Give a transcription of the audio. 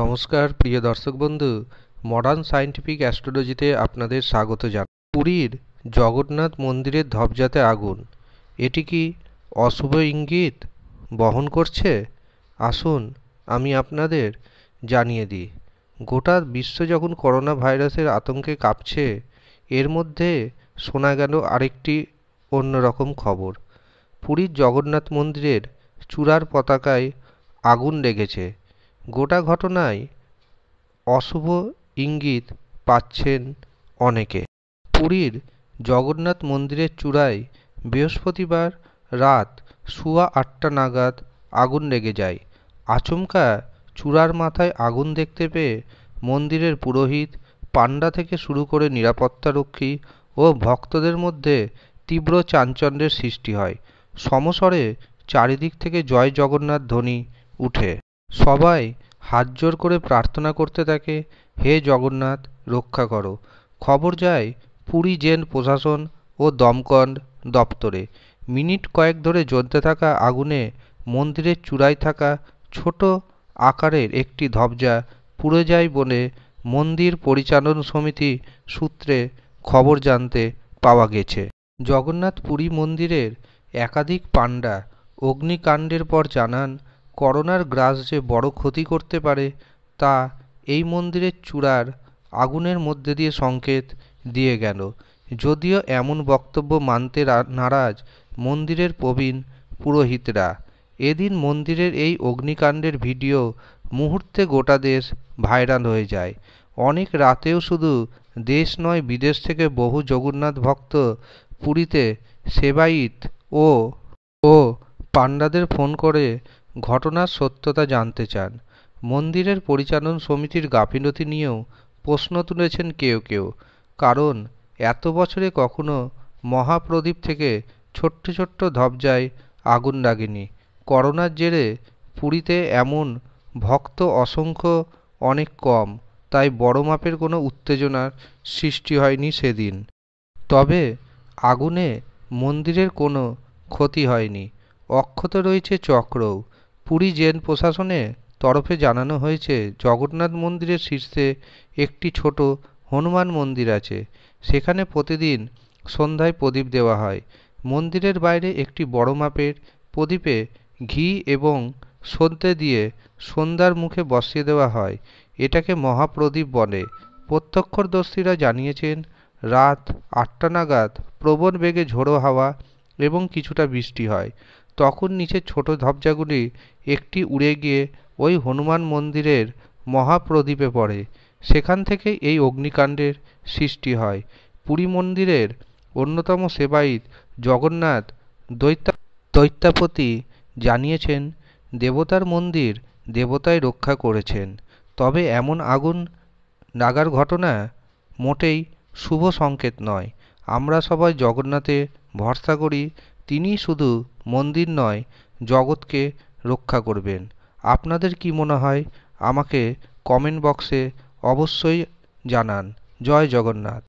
নমস্কার প্রিয় দর্শক বন্ধু মডার্ন সায়েন্টিফিক অ্যাস্ট্রোলজিতে আপনাদের স্বাগত জানাই পুরীর জগন্নাথ মন্দিরের ধবজাতে আগুন এটি কি অশুভ ইঙ্গিত বহন করছে আসুন আমি আপনাদের জানিয়ে দিই গোটা বিশ্ব যখন করোনা ভাইরাসের আতঙ্কে কাঁপছে এর মধ্যে শোনা গেল আরেকটি অন্যরকম খবর পুরীর জগন্নাথ মন্দিরের চূড়ার পতাকায় আগুন লেগেছে গোটা ঘটনায় অশুভ ইঙ্গিত পাচ্ছেন অনেকে পুরীর জগন্নাথ মন্দিরের চূড়ায় বৃহস্পতিবার রাত সুয়া আটটা নাগাদ আগুন লেগে যায় আচমকা চূড়ার মাথায় আগুন দেখতে পেয়ে মন্দিরের পুরোহিত পাণ্ডা থেকে শুরু করে নিরাপত্তারক্ষী ও ভক্তদের মধ্যে তীব্র চাঞ্চল্যের সৃষ্টি হয় সমস্বরে চারিদিক থেকে জয় জগন্নাথ ধ্বনি উঠে সবাই হাত জোর করে প্রার্থনা করতে থাকে হে জগন্নাথ রক্ষা করো খবর যায় পুরী জেন প্রশাসন ও দমকণ্ড দপ্তরে মিনিট কয়েক ধরে জ্বলতে থাকা আগুনে মন্দিরের চূড়ায় থাকা ছোট আকারের একটি ধবজা পুড়ে যায় বলে মন্দির পরিচালন সমিতি সূত্রে খবর জানতে পাওয়া গেছে জগন্নাথ পুরী মন্দিরের একাধিক পাণ্ডা অগ্নিকাণ্ডের পর জানান করোনার গ্রাস যে বড় ক্ষতি করতে পারে তা এই মন্দিরের চূড়ার আগুনের মধ্যে দিয়ে সংকেত দিয়ে গেল যদিও এমন বক্তব্য মানতে নারাজ মন্দিরের প্রবীণ পুরোহিতরা এদিন মন্দিরের এই অগ্নিকাণ্ডের ভিডিও মুহূর্তে গোটা দেশ ভাইরাল হয়ে যায় অনেক রাতেও শুধু দেশ নয় বিদেশ থেকে বহু জগন্নাথ ভক্ত পুরীতে সেবাইত ও ও পাণ্ডাদের ফোন করে ঘটনার সত্যতা জানতে চান মন্দিরের পরিচালন সমিতির গাফিলতি নিয়েও প্রশ্ন তুলেছেন কেউ কেউ কারণ এত বছরে কখনো মহাপ্রদীপ থেকে ছোট্ট ছোট্ট ধবজায় আগুন লাগেনি করোনার জেরে পুরীতে এমন ভক্ত অসংখ্য অনেক কম তাই বড় মাপের কোনো উত্তেজনার সৃষ্টি হয়নি সেদিন তবে আগুনে মন্দিরের কোনো ক্ষতি হয়নি অক্ষত রয়েছে চক্রও পুরী জেল প্রশাসনের তরফে জানানো হয়েছে জগন্নাথ মন্দিরের শীর্ষে একটি ছোট হনুমান মন্দির আছে সেখানে প্রতিদিন সন্ধ্যায় প্রদীপ দেওয়া হয় মন্দিরের বাইরে একটি বড় মাপের প্রদীপে ঘি এবং সন্ধ্যে দিয়ে সন্ধ্যার মুখে বসিয়ে দেওয়া হয় এটাকে মহাপ্রদীপ বলে প্রত্যক্ষদর্শীরা জানিয়েছেন রাত আটটা নাগাদ প্রবল বেগে ঝোড়ো হাওয়া এবং কিছুটা বৃষ্টি হয় তখন নিচের ছোট ধবজাগুলি একটি উড়ে গিয়ে ওই হনুমান মন্দিরের মহাপ্রদীপে পড়ে সেখান থেকে এই অগ্নিকাণ্ডের সৃষ্টি হয় পুরী মন্দিরের অন্যতম সেবায়িত জগন্নাথ দৈত্যা দৈত্যাপতি জানিয়েছেন দেবতার মন্দির দেবতায় রক্ষা করেছেন তবে এমন আগুন নাগার ঘটনা মোটেই শুভ সংকেত নয় আমরা সবাই জগন্নাথে ভরসা করি তিনি শুধু মন্দির নয় জগৎকে রক্ষা করবেন আপনাদের কি মনে হয় আমাকে কমেন্ট বক্সে অবশ্যই জানান জয় জগন্নাথ